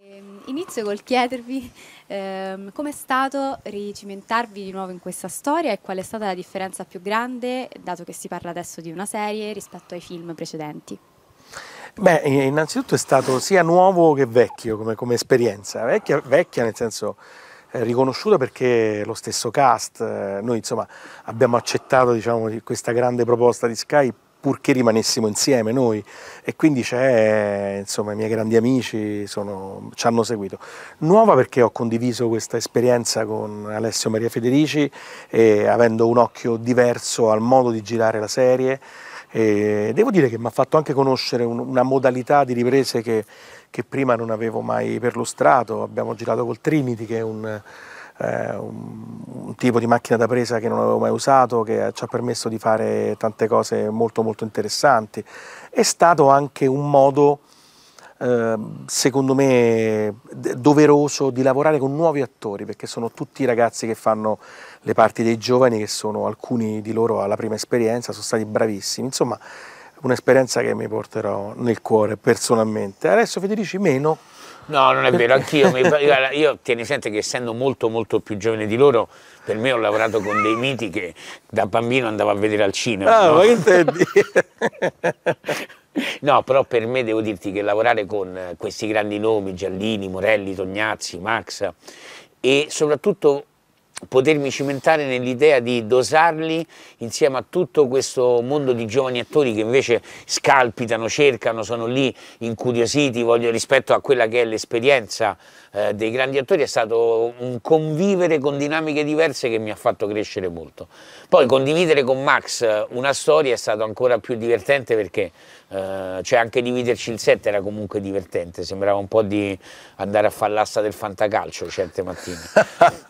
Ehm, inizio col chiedervi ehm, com'è stato ricimentarvi di nuovo in questa storia e qual è stata la differenza più grande, dato che si parla adesso di una serie, rispetto ai film precedenti. Beh, innanzitutto è stato sia nuovo che vecchio come, come esperienza, vecchia, vecchia nel senso eh, riconosciuta perché lo stesso cast, eh, noi insomma abbiamo accettato diciamo, questa grande proposta di Skype purché rimanessimo insieme noi e quindi c'è, insomma, i miei grandi amici sono, ci hanno seguito. Nuova perché ho condiviso questa esperienza con Alessio Maria Federici e avendo un occhio diverso al modo di girare la serie e devo dire che mi ha fatto anche conoscere un, una modalità di riprese che, che prima non avevo mai perlustrato, abbiamo girato col Trinity che è un eh, un, un, tipo di macchina da presa che non avevo mai usato, che ci ha permesso di fare tante cose molto molto interessanti. È stato anche un modo, eh, secondo me, doveroso di lavorare con nuovi attori, perché sono tutti ragazzi che fanno le parti dei giovani, che sono alcuni di loro alla prima esperienza, sono stati bravissimi. Insomma, un'esperienza che mi porterò nel cuore personalmente. Adesso Federici meno No, non è vero, anch'io. Mi, io tieni sente che essendo molto molto più giovane di loro, per me ho lavorato con dei miti che da bambino andavo a vedere al cinema. Ah, no? ma che intendi? No, però per me devo dirti che lavorare con questi grandi nomi, Giallini, Morelli, Tognazzi, Max e soprattutto potermi cimentare nell'idea di dosarli insieme a tutto questo mondo di giovani attori che invece scalpitano, cercano, sono lì incuriositi voglio, rispetto a quella che è l'esperienza eh, dei grandi attori, è stato un convivere con dinamiche diverse che mi ha fatto crescere molto. Poi condividere con Max eh, una storia è stato ancora più divertente perché eh, cioè anche dividerci il set era comunque divertente, sembrava un po' di andare a fare l'asta del fantacalcio certe mattine.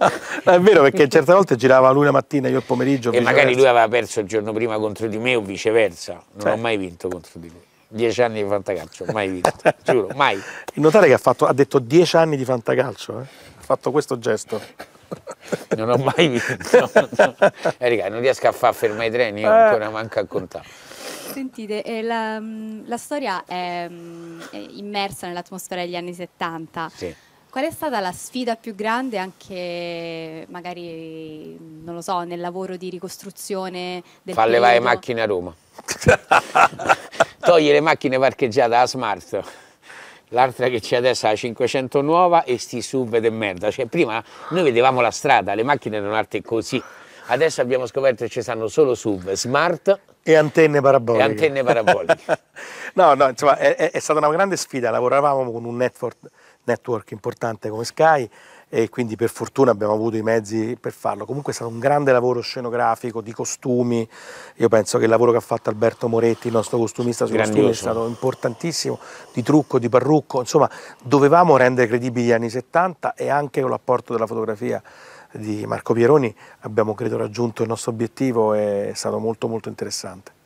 è vero vero perché certe volte girava lui la mattina, io il pomeriggio. E magari lui aveva perso il giorno prima contro di me o viceversa. Non cioè. ho certo. mai vinto contro di lui. Dieci anni di fantacalcio, mai vinto, giuro, mai. Notare che ha, fatto, ha, detto dieci anni di fantacalcio, eh? ha fatto questo gesto. Non ho mai vinto. No, no. Eh, raga, non riesco a far fermare i treni, io eh. ancora manco a contare. Sentite, eh, la, mm, la, storia è, mm, è immersa nell'atmosfera degli anni 70. Sì Qual è stata la sfida più grande anche magari, non lo so, nel lavoro di ricostruzione del Far levare le macchine a Roma. Togli le macchine parcheggiate a Smart. L'altra che c'è adesso è la 500 nuova e sti sub de merda. Cioè prima noi vedevamo la strada, le macchine erano alte così. Adesso abbiamo scoperto che ci stanno solo sub, smart e antenne paraboliche. E antenne paraboliche. no, no, insomma è, è stata una grande sfida. Lavoravamo con un network network importante come Sky e quindi per fortuna abbiamo avuto i mezzi per farlo. Comunque è stato un grande lavoro scenografico, di costumi, io penso che il lavoro che ha fatto Alberto Moretti, il nostro costumista sui costumi, è stato importantissimo, di trucco, di parrucco, insomma dovevamo rendere credibili gli anni 70 e anche con l'apporto della fotografia di Marco Pieroni abbiamo credo raggiunto il nostro obiettivo, è stato molto molto interessante.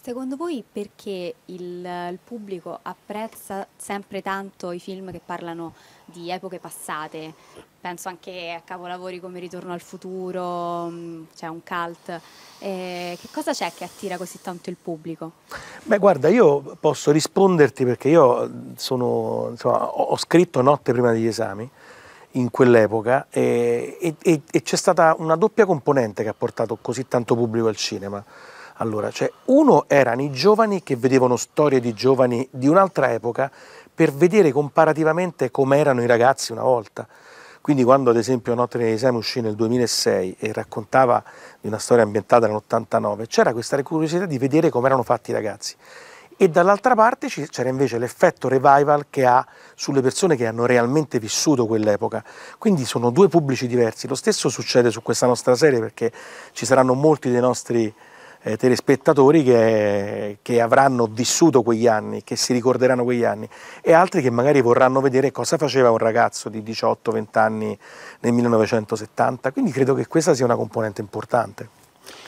Secondo voi perché il, il, pubblico apprezza sempre tanto i film che parlano di epoche passate? Penso anche a capolavori come Ritorno al futuro, mm, c'è cioè un cult. Eh, che cosa c'è che attira così tanto il pubblico? Beh guarda, io posso risponderti perché io mm, sono, insomma, ho scritto Notte prima degli esami in quell'epoca e, e, e c'è stata una doppia componente che ha portato così tanto pubblico al cinema allora, cioè, uno erano i giovani che vedevano storie di giovani di un'altra epoca per vedere comparativamente come erano i ragazzi una volta. Quindi quando ad esempio Notre Dame uscì nel 2006 e raccontava di una storia ambientata nell'89, c'era questa curiosità di vedere come erano fatti i ragazzi. E dall'altra parte c'era invece l'effetto revival che ha sulle persone che hanno realmente vissuto quell'epoca. Quindi sono due pubblici diversi. Lo stesso succede su questa nostra serie perché ci saranno molti dei nostri eh, telespettatori che, che, avranno vissuto quegli anni, che si ricorderanno quegli anni e altri che magari vorranno vedere cosa faceva un ragazzo di 18-20 anni nel 1970, quindi credo che questa sia una componente importante.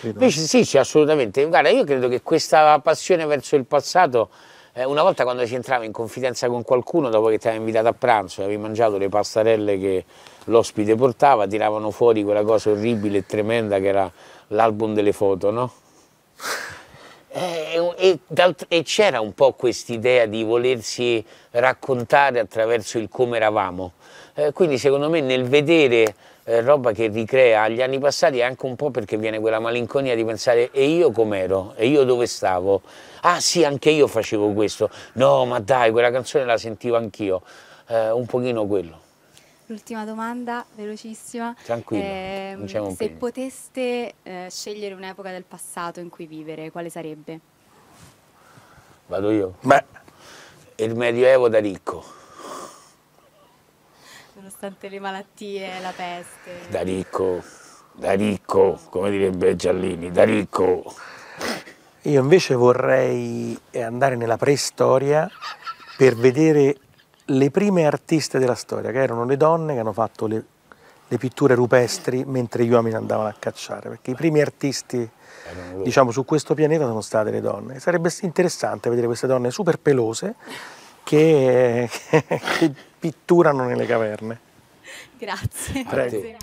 Invece, sì, sì, assolutamente. Guarda, io credo che questa passione verso il passato eh, una volta quando ci entravo in confidenza con qualcuno, dopo che ti aveva invitato a pranzo e avevi mangiato le pastarelle che l'ospite portava, tiravano fuori quella cosa orribile e tremenda che era l'album delle foto, no? e, e, c'era un po' quest'idea di volersi raccontare attraverso il come eravamo. Eh, quindi secondo me nel vedere eh, roba che ricrea gli anni passati è anche un po' perché viene quella malinconia di pensare e io com'ero? E io dove stavo? Ah sì, anche io facevo questo. No, ma dai, quella canzone la sentivo anch'io. Eh, un pochino quello. L'ultima domanda, velocissima. Tranquillo, eh, Se poteste eh, scegliere un'epoca del passato in cui vivere, quale sarebbe? Vado io? Beh. Il Medioevo da ricco. Nonostante le malattie, la peste. Da ricco, da ricco, come direbbe Giallini, da ricco. Io invece vorrei eh, andare nella preistoria per vedere le prime artiste della storia, che erano le donne che hanno fatto le le pitture rupestri mentre gli uomini andavano a cacciare, perché i primi artisti eh, diciamo, su questo pianeta sono state le donne. sarebbe interessante vedere queste donne super pelose che, che pitturano nelle caverne. Grazie. Prego.